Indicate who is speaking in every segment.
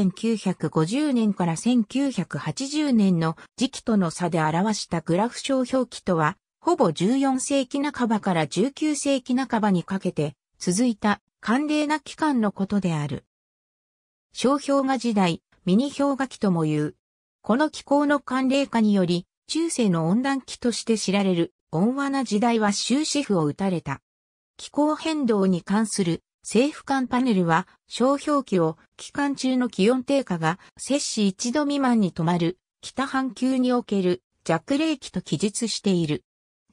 Speaker 1: 1950年から1980年の時期との差で表したグラフ商標記とは、ほぼ14世紀半ばから19世紀半ばにかけて続いた寒冷な期間のことである。商標が時代、ミニ氷河期とも言う。この気候の寒冷化により、中世の温暖期として知られる温和な時代は終止符を打たれた。気候変動に関する政府間パネルは、商標期を期間中の気温低下が摂氏1度未満に止まる、北半球における弱冷期と記述している。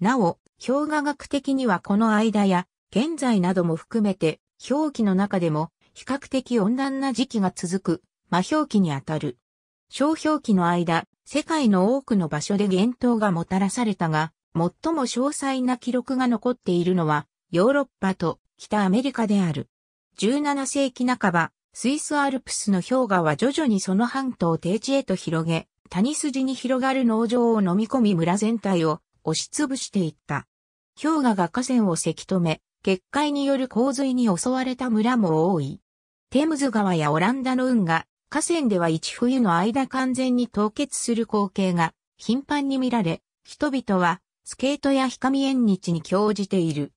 Speaker 1: なお、氷河学的にはこの間や、現在なども含めて、氷期の中でも、比較的温暖な時期が続く、魔氷期にあたる。商標期の間、世界の多くの場所で厳冬がもたらされたが、最も詳細な記録が残っているのは、ヨーロッパと北アメリカである。17世紀半ば、スイスアルプスの氷河は徐々にその半島低地へと広げ、谷筋に広がる農場を飲み込み村全体を押しつぶしていった。氷河が河川をせき止め、決壊による洪水に襲われた村も多い。テムズ川やオランダの運河、河川では一冬の間完全に凍結する光景が頻繁に見られ、人々はスケートやひか縁日に興じている。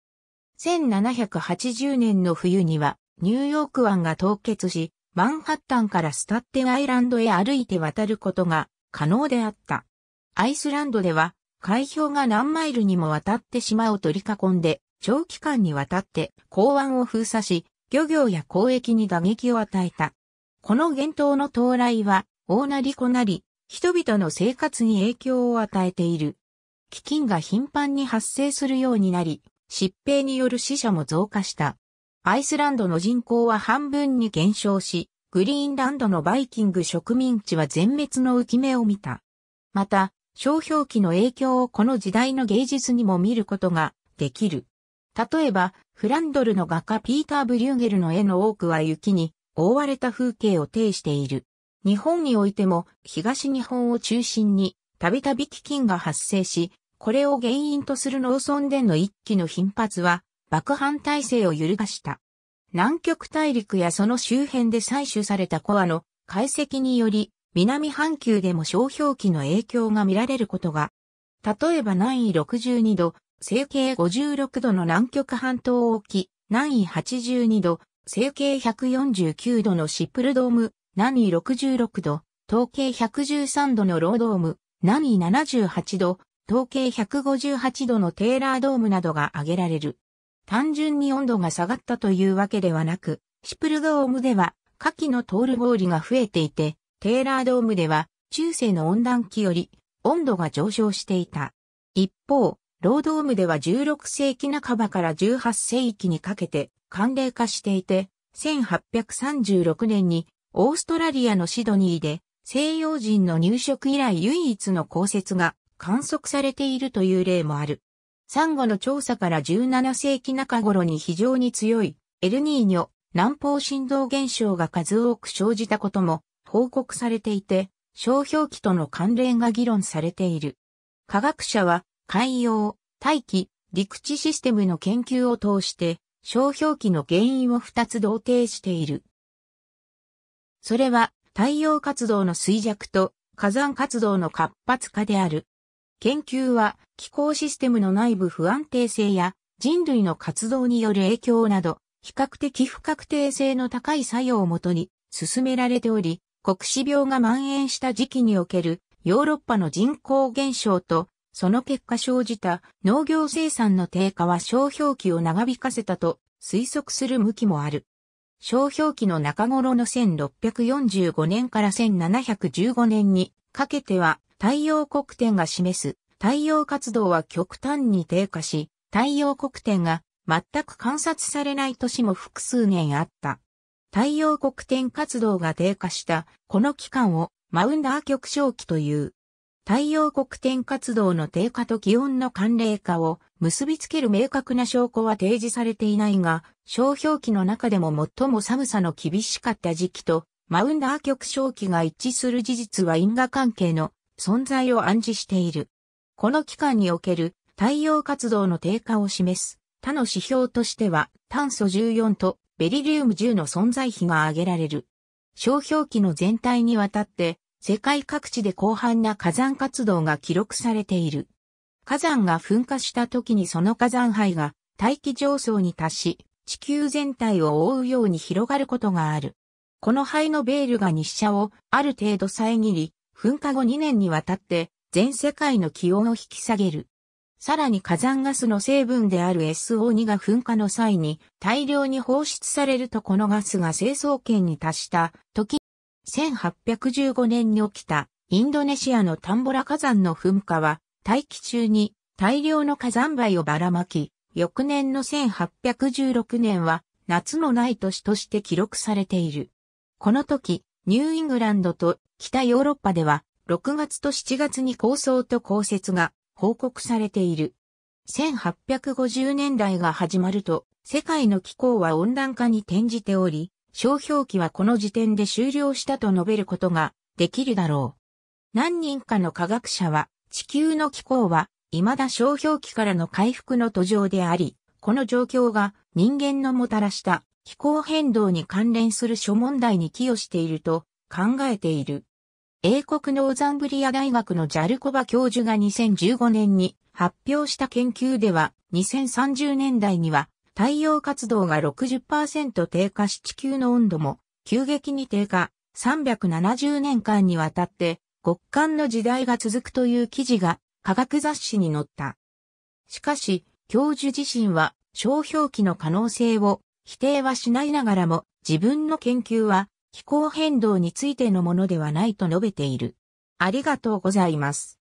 Speaker 1: 1780年の冬にはニューヨーク湾が凍結し、マンハッタンからスタッテンアイランドへ歩いて渡ることが可能であった。アイスランドでは海氷が何マイルにも渡って島を取り囲んで、長期間にわたって港湾を封鎖し、漁業や交易に打撃を与えた。この厳冬の到来は、大なりこなり、人々の生活に影響を与えている。飢饉が頻繁に発生するようになり、疾病による死者も増加した。アイスランドの人口は半分に減少し、グリーンランドのバイキング植民地は全滅の浮き目を見た。また、商標期の影響をこの時代の芸術にも見ることができる。例えば、フランドルの画家ピーター・ブリューゲルの絵の多くは雪に覆われた風景を呈している。日本においても東日本を中心にたびたび飢饉が発生し、これを原因とする農村での一揆の頻発は、爆反体制を揺るがした。南極大陸やその周辺で採取されたコアの解析により、南半球でも商標期の影響が見られることが、例えば南緯62度、西経56度の南極半島沖、南緯82度、西経149度のシップルドーム、南緯66度、東経113度のロードーム、南緯78度、統計158度のテーラードームなどが挙げられる。単純に温度が下がったというわけではなく、シプルドームでは夏季のトール氷が増えていて、テーラードームでは中世の温暖期より温度が上昇していた。一方、ロードームでは16世紀半ばから18世紀にかけて寒冷化していて、1836年にオーストラリアのシドニーで西洋人の入植以来唯一の降雪が観測されているという例もある。サンゴの調査から17世紀中頃に非常に強いエルニーニョ南方振動現象が数多く生じたことも報告されていて、商標期との関連が議論されている。科学者は海洋、大気、陸地システムの研究を通して、商標期の原因を2つ同定している。それは、太陽活動の衰弱と火山活動の活発化である。研究は気候システムの内部不安定性や人類の活動による影響など、比較的不確定性の高い作用をもとに進められており、国死病が蔓延した時期におけるヨーロッパの人口減少と、その結果生じた農業生産の低下は商標期を長引かせたと推測する向きもある。商標期の中頃の1645年から1715年にかけては太陽黒点が示す太陽活動は極端に低下し、太陽黒点が全く観察されない年も複数年あった。太陽黒点活動が低下したこの期間をマウンダー極小期という。太陽黒点活動の低下と気温の寒冷化を結びつける明確な証拠は提示されていないが、商標期の中でも最も寒さの厳しかった時期とマウンダー極小期が一致する事実は因果関係の存在を暗示している。この期間における太陽活動の低下を示す他の指標としては炭素14とベリリウム10の存在比が挙げられる。商標期の全体にわたって世界各地で広範な火山活動が記録されている。火山が噴火した時にその火山灰が大気上層に達し、地球全体を覆うように広がることがある。この灰のベールが日射をある程度遮り、噴火後2年にわたって全世界の気温を引き下げる。さらに火山ガスの成分である SO2 が噴火の際に大量に放出されるとこのガスが成層圏に達した時、1815年に起きたインドネシアのタンボラ火山の噴火は大気中に大量の火山灰をばらまき、翌年の1816年は夏のない年として記録されている。この時、ニューイングランドと北ヨーロッパでは6月と7月に構想と降雪が報告されている。1850年代が始まると、世界の気候は温暖化に転じており、商標期はこの時点で終了したと述べることができるだろう。何人かの科学者は、地球の気候は未だ商標期からの回復の途上であり、この状況が人間のもたらした気候変動に関連する諸問題に寄与していると考えている。英国ノーザンブリア大学のジャルコバ教授が2015年に発表した研究では、2030年代には太陽活動が60%低下し地球の温度も急激に低下、370年間にわたって極寒の時代が続くという記事が科学雑誌に載った。しかし、教授自身は商標記の可能性を否定はしないながらも自分の研究は気候変動についてのものではないと述べている。ありがとうございます。